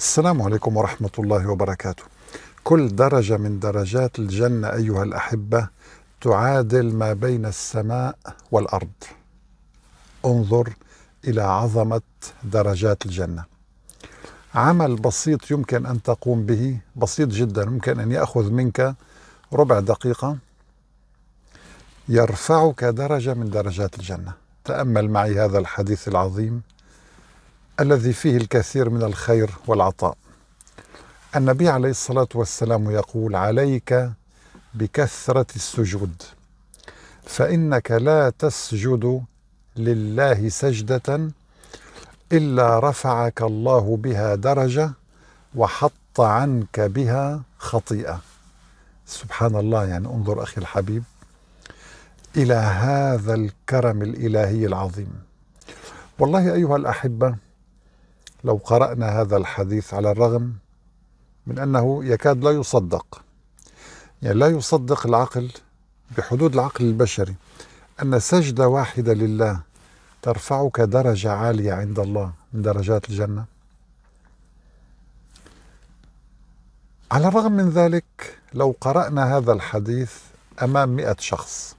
السلام عليكم ورحمة الله وبركاته. كل درجة من درجات الجنة أيها الأحبة تعادل ما بين السماء والأرض. انظر إلى عظمة درجات الجنة. عمل بسيط يمكن أن تقوم به، بسيط جدا، يمكن أن يأخذ منك ربع دقيقة يرفعك درجة من درجات الجنة. تأمل معي هذا الحديث العظيم الذي فيه الكثير من الخير والعطاء النبي عليه الصلاه والسلام يقول عليك بكثره السجود فانك لا تسجد لله سجده الا رفعك الله بها درجه وحط عنك بها خطيئه سبحان الله يعني انظر اخي الحبيب الى هذا الكرم الالهي العظيم والله ايها الاحبه لو قرأنا هذا الحديث على الرغم من أنه يكاد لا يصدق يعني لا يصدق العقل بحدود العقل البشري أن سجدة واحدة لله ترفعك درجة عالية عند الله من درجات الجنة على الرغم من ذلك لو قرأنا هذا الحديث أمام مئة شخص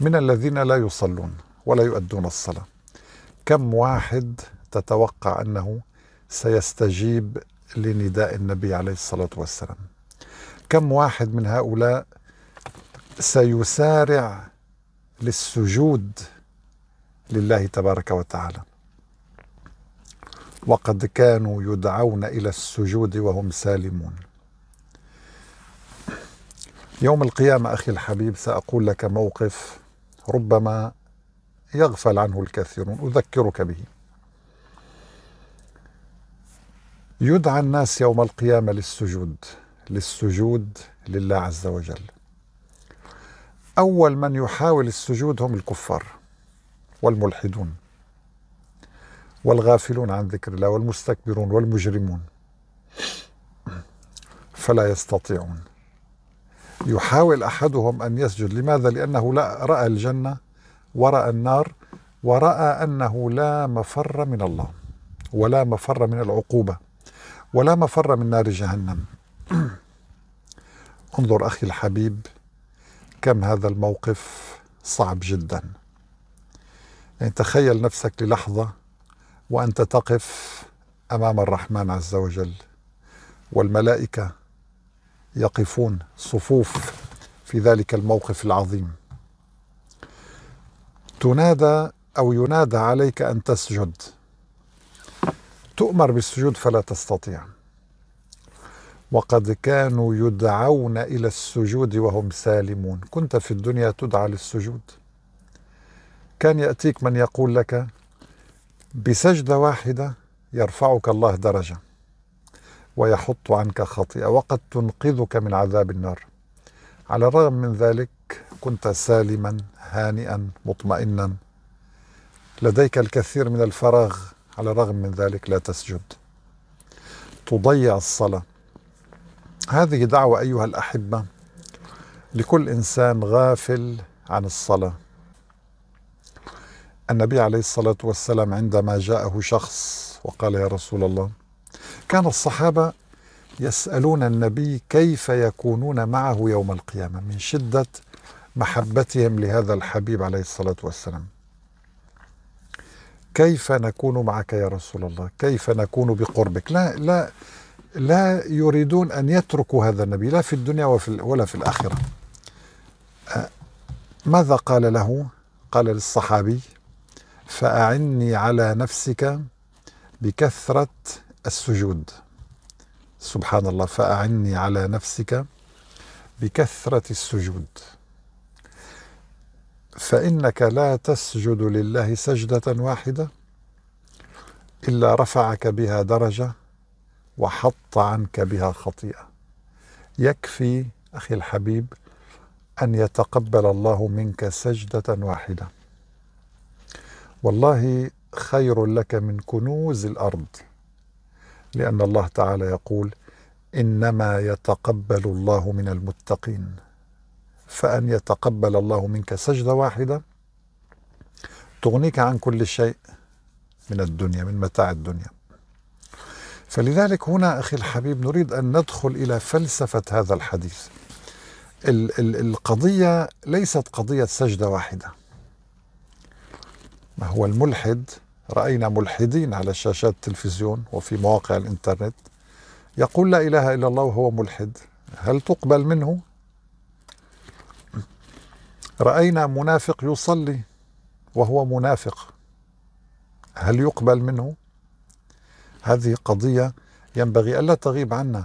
من الذين لا يصلون ولا يؤدون الصلاة كم واحد تتوقع انه سيستجيب لنداء النبي عليه الصلاه والسلام كم واحد من هؤلاء سيسارع للسجود لله تبارك وتعالى وقد كانوا يدعون الى السجود وهم سالمون يوم القيامه اخي الحبيب ساقول لك موقف ربما يغفل عنه الكثيرون اذكرك به يدعى الناس يوم القيامة للسجود للسجود لله عز وجل أول من يحاول السجود هم الكفار والملحدون والغافلون عن ذكر الله والمستكبرون والمجرمون فلا يستطيعون يحاول احدهم ان يسجد لماذا لانه لا راى الجنه وراى النار وراى انه لا مفر من الله ولا مفر من العقوبه ولا مفر من نار جهنم انظر أخي الحبيب كم هذا الموقف صعب جدا يعني تخيل نفسك للحظة وأنت تقف أمام الرحمن عز وجل والملائكة يقفون صفوف في ذلك الموقف العظيم تنادى أو ينادى عليك أن تسجد تؤمر بالسجود فلا تستطيع وقد كانوا يدعون الى السجود وهم سالمون كنت في الدنيا تدعى للسجود كان ياتيك من يقول لك بسجده واحده يرفعك الله درجه ويحط عنك خطيئه وقد تنقذك من عذاب النار على الرغم من ذلك كنت سالما هانئا مطمئنا لديك الكثير من الفراغ على الرغم من ذلك لا تسجد تضيع الصلاة هذه دعوة أيها الأحبة لكل إنسان غافل عن الصلاة النبي عليه الصلاة والسلام عندما جاءه شخص وقال يا رسول الله كان الصحابة يسألون النبي كيف يكونون معه يوم القيامة من شدة محبتهم لهذا الحبيب عليه الصلاة والسلام كيف نكون معك يا رسول الله كيف نكون بقربك لا لا لا يريدون أن يتركوا هذا النبي لا في الدنيا وفي ولا في الآخرة ماذا قال له قال للصحابي فأعني على نفسك بكثرة السجود سبحان الله فأعني على نفسك بكثرة السجود فإنك لا تسجد لله سجدة واحدة إلا رفعك بها درجة وحط عنك بها خطيئة يكفي أخي الحبيب أن يتقبل الله منك سجدة واحدة والله خير لك من كنوز الأرض لأن الله تعالى يقول إنما يتقبل الله من المتقين فأن يتقبل الله منك سجدة واحدة تغنيك عن كل شيء من الدنيا من متاع الدنيا فلذلك هنا أخي الحبيب نريد أن ندخل إلى فلسفة هذا الحديث القضية ليست قضية سجدة واحدة ما هو الملحد رأينا ملحدين على شاشات التلفزيون وفي مواقع الإنترنت يقول لا إله إلا الله وهو ملحد هل تقبل منه رأينا منافق يصلي وهو منافق هل يقبل منه؟ هذه قضية ينبغي ألا تغيب عنا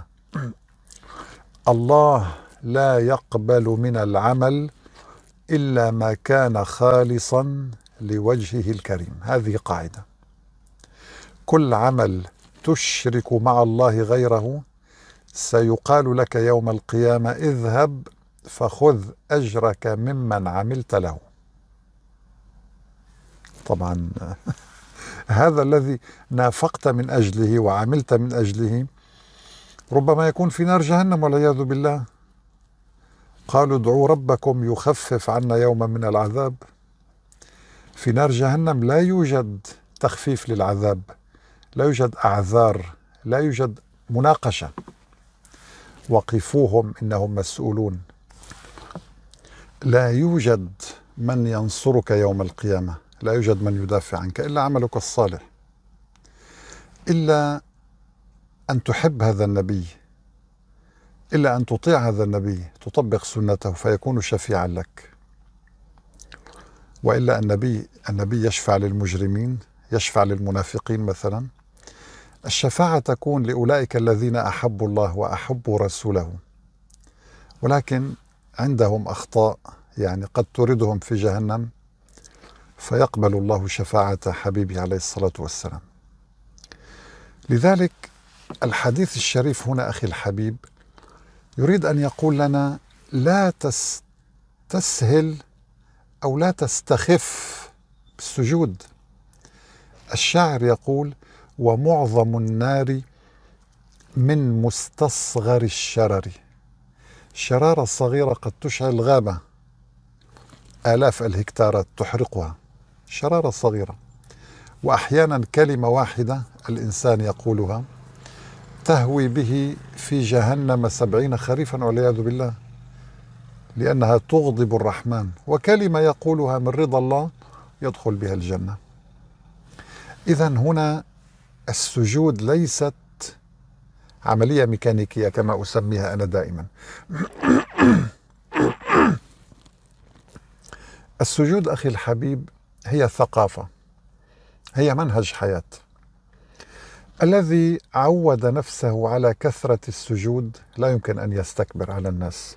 الله لا يقبل من العمل إلا ما كان خالصا لوجهه الكريم هذه قاعدة كل عمل تشرك مع الله غيره سيقال لك يوم القيامة اذهب فخذ أجرك ممن عملت له طبعا هذا الذي نافقت من أجله وعملت من أجله ربما يكون في نار جهنم والعياذ بالله قالوا ادعوا ربكم يخفف عنا يوما من العذاب في نار جهنم لا يوجد تخفيف للعذاب لا يوجد أعذار لا يوجد مناقشة وقفوهم إنهم مسؤولون لا يوجد من ينصرك يوم القيامة لا يوجد من يدافع عنك إلا عملك الصالح إلا أن تحب هذا النبي إلا أن تطيع هذا النبي تطبق سنته فيكون شفيعا لك وإلا النبي النبي يشفع للمجرمين يشفع للمنافقين مثلا الشفاعة تكون لأولئك الذين أحبوا الله وأحبوا رسوله ولكن عندهم أخطاء يعني قد تردهم في جهنم فيقبل الله شفاعة حبيبه عليه الصلاة والسلام لذلك الحديث الشريف هنا أخي الحبيب يريد أن يقول لنا لا تستسهل أو لا تستخف بالسجود الشاعر يقول ومعظم النار من مستصغر الشرر الشرارة الصغيرة قد تشعل غابة آلاف الهكتارات تحرقها شرارة صغيرة وأحيانا كلمة واحدة الإنسان يقولها تهوي به في جهنم سبعين خريفا والعياذ بالله لأنها تغضب الرحمن وكلمة يقولها من رضا الله يدخل بها الجنة إذا هنا السجود ليست عملية ميكانيكية كما أسميها أنا دائما السجود أخي الحبيب هي ثقافة هي منهج حياة الذي عود نفسه على كثرة السجود لا يمكن أن يستكبر على الناس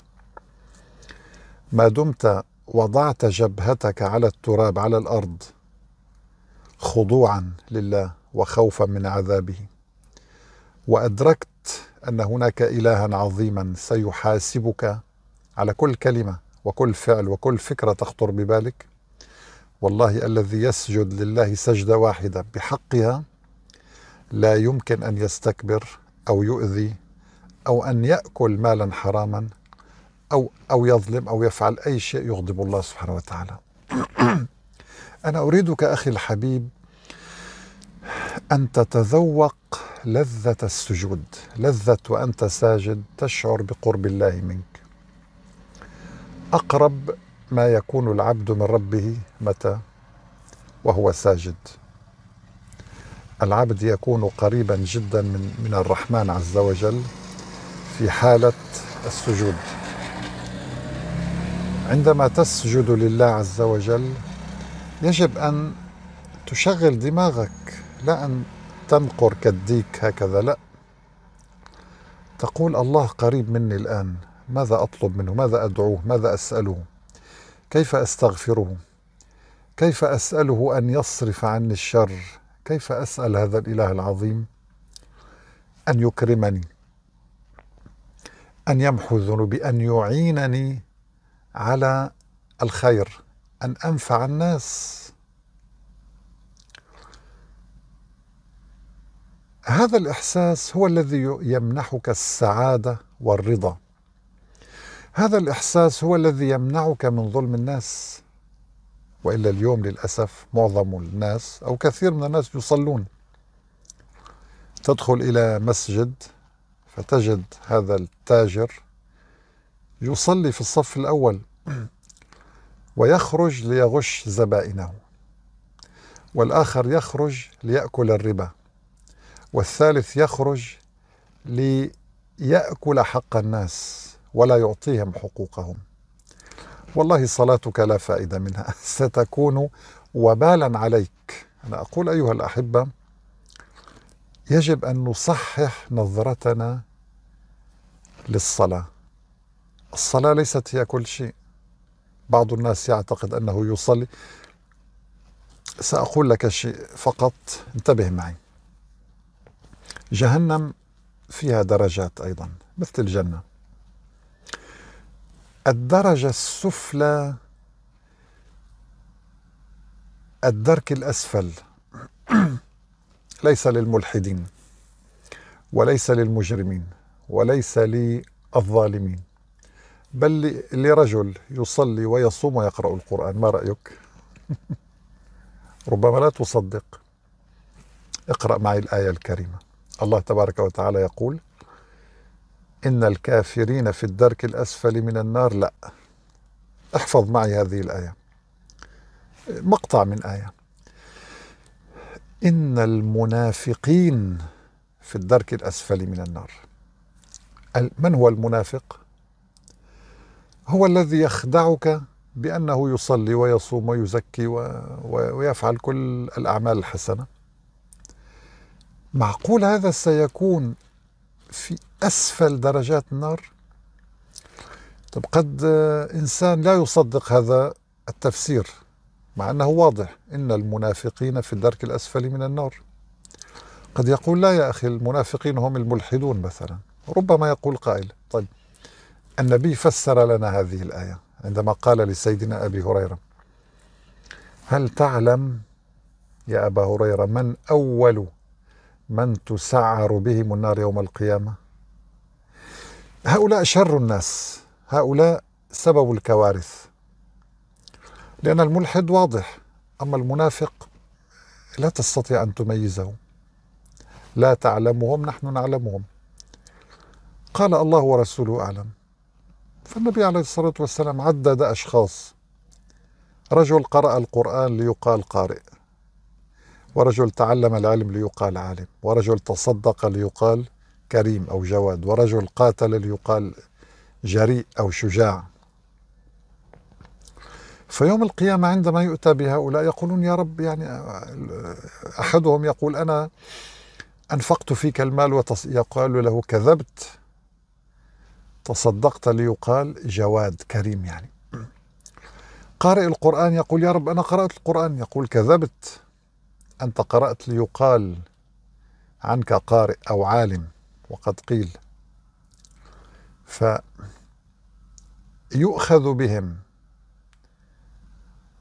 ما دمت وضعت جبهتك على التراب على الأرض خضوعا لله وخوفا من عذابه وأدركت ان هناك الها عظيما سيحاسبك على كل كلمه وكل فعل وكل فكره تخطر ببالك والله الذي يسجد لله سجده واحده بحقها لا يمكن ان يستكبر او يؤذي او ان ياكل مالا حراما او او يظلم او يفعل اي شيء يغضب الله سبحانه وتعالى. انا اريدك اخي الحبيب ان تتذوق لذة السجود لذة وأنت ساجد تشعر بقرب الله منك أقرب ما يكون العبد من ربه متى وهو ساجد العبد يكون قريبا جدا من, من الرحمن عز وجل في حالة السجود عندما تسجد لله عز وجل يجب أن تشغل دماغك لا أن تنقر كالديك هكذا لا تقول الله قريب مني الآن ماذا أطلب منه ماذا أدعوه ماذا أسأله كيف أستغفره كيف أسأله أن يصرف عني الشر كيف أسأل هذا الإله العظيم أن يكرمني أن يمحو ذنوبي أن يعينني على الخير أن أنفع الناس هذا الاحساس هو الذي يمنحك السعاده والرضا هذا الاحساس هو الذي يمنعك من ظلم الناس والا اليوم للاسف معظم الناس او كثير من الناس يصلون تدخل الى مسجد فتجد هذا التاجر يصلي في الصف الاول ويخرج ليغش زبائنه والاخر يخرج لياكل الربا والثالث يخرج ليأكل حق الناس ولا يعطيهم حقوقهم والله صلاتك لا فائدة منها ستكون وبالا عليك أنا أقول أيها الأحبة يجب أن نصحح نظرتنا للصلاة الصلاة ليست هي كل شيء بعض الناس يعتقد أنه يصلي سأقول لك شيء فقط انتبه معي جهنم فيها درجات أيضا مثل الجنة الدرجة السفلى الدرك الأسفل ليس للملحدين وليس للمجرمين وليس للظالمين بل لرجل يصلي ويصوم ويقرأ القرآن ما رأيك؟ ربما لا تصدق اقرأ معي الآية الكريمة الله تبارك وتعالى يقول إن الكافرين في الدرك الأسفل من النار لا احفظ معي هذه الآية مقطع من آية إن المنافقين في الدرك الأسفل من النار من هو المنافق؟ هو الذي يخدعك بأنه يصلي ويصوم ويزكي ويفعل كل الأعمال الحسنة معقول هذا سيكون في أسفل درجات النار طب قد إنسان لا يصدق هذا التفسير مع أنه واضح إن المنافقين في الدرك الأسفل من النار قد يقول لا يا أخي المنافقين هم الملحدون مثلا ربما يقول قائل طيب النبي فسر لنا هذه الآية عندما قال لسيدنا أبي هريرة هل تعلم يا أبا هريرة من أول من تسعر بهم النار يوم القيامة هؤلاء شر الناس هؤلاء سبب الكوارث لأن الملحد واضح أما المنافق لا تستطيع أن تميزه لا تعلمهم نحن نعلمهم قال الله ورسوله أعلم فالنبي عليه الصلاة والسلام عدد أشخاص رجل قرأ القرآن ليقال قارئ ورجل تعلم العلم ليقال عالم ورجل تصدق ليقال كريم أو جواد ورجل قاتل ليقال جريء أو شجاع فيوم القيامة عندما يؤتى بهؤلاء يقولون يا رب يعني أحدهم يقول أنا أنفقت فيك المال ويقال له كذبت تصدقت ليقال جواد كريم يعني قارئ القرآن يقول يا رب أنا قرأت القرآن يقول كذبت أنت قرأت ليقال عنك قارئ أو عالم وقد قيل فيؤخذ بهم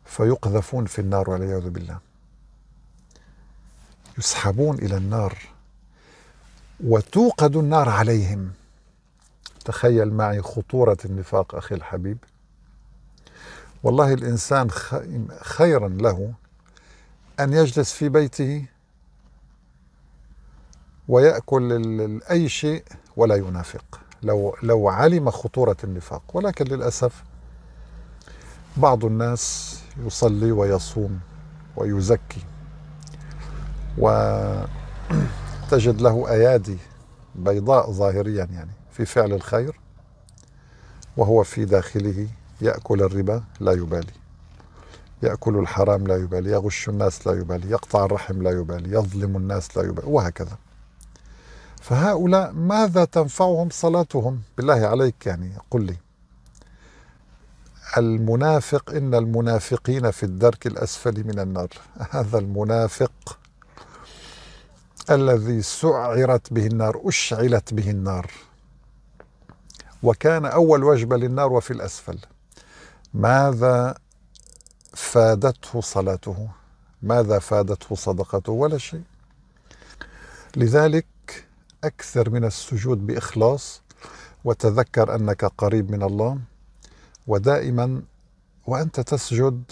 فيقذفون في النار والعياذ بالله يسحبون إلى النار وتوقد النار عليهم تخيل معي خطورة النفاق أخي الحبيب والله الإنسان خيرا له أن يجلس في بيته ويأكل أي شيء ولا ينافق لو لو علم خطورة النفاق ولكن للأسف بعض الناس يصلي ويصوم ويزكي وتجد له أيادي بيضاء ظاهريا يعني في فعل الخير وهو في داخله يأكل الربا لا يبالي يأكل الحرام لا يبالي يغش الناس لا يبالي يقطع الرحم لا يبالي يظلم الناس لا يبالي وهكذا فهؤلاء ماذا تنفعهم صلاتهم بالله عليك يعني قل لي المنافق إن المنافقين في الدرك الأسفل من النار هذا المنافق الذي سعرت به النار أشعلت به النار وكان أول وجبة للنار وفي الأسفل ماذا فادته صلاته ماذا فادته صدقته ولا شيء لذلك اكثر من السجود باخلاص وتذكر انك قريب من الله ودائما وانت تسجد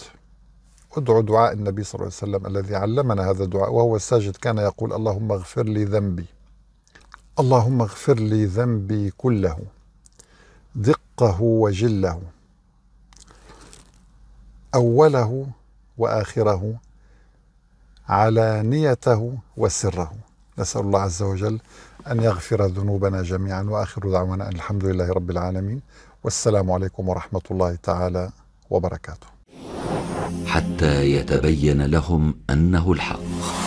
ادعو دعاء النبي صلى الله عليه وسلم الذي علمنا هذا الدعاء وهو ساجد كان يقول اللهم اغفر لي ذنبي اللهم اغفر لي ذنبي كله دقه وجله اوله واخره علانيته وسره نسال الله عز وجل ان يغفر ذنوبنا جميعا واخر دعوانا ان الحمد لله رب العالمين والسلام عليكم ورحمه الله تعالى وبركاته حتى يتبين لهم انه الحق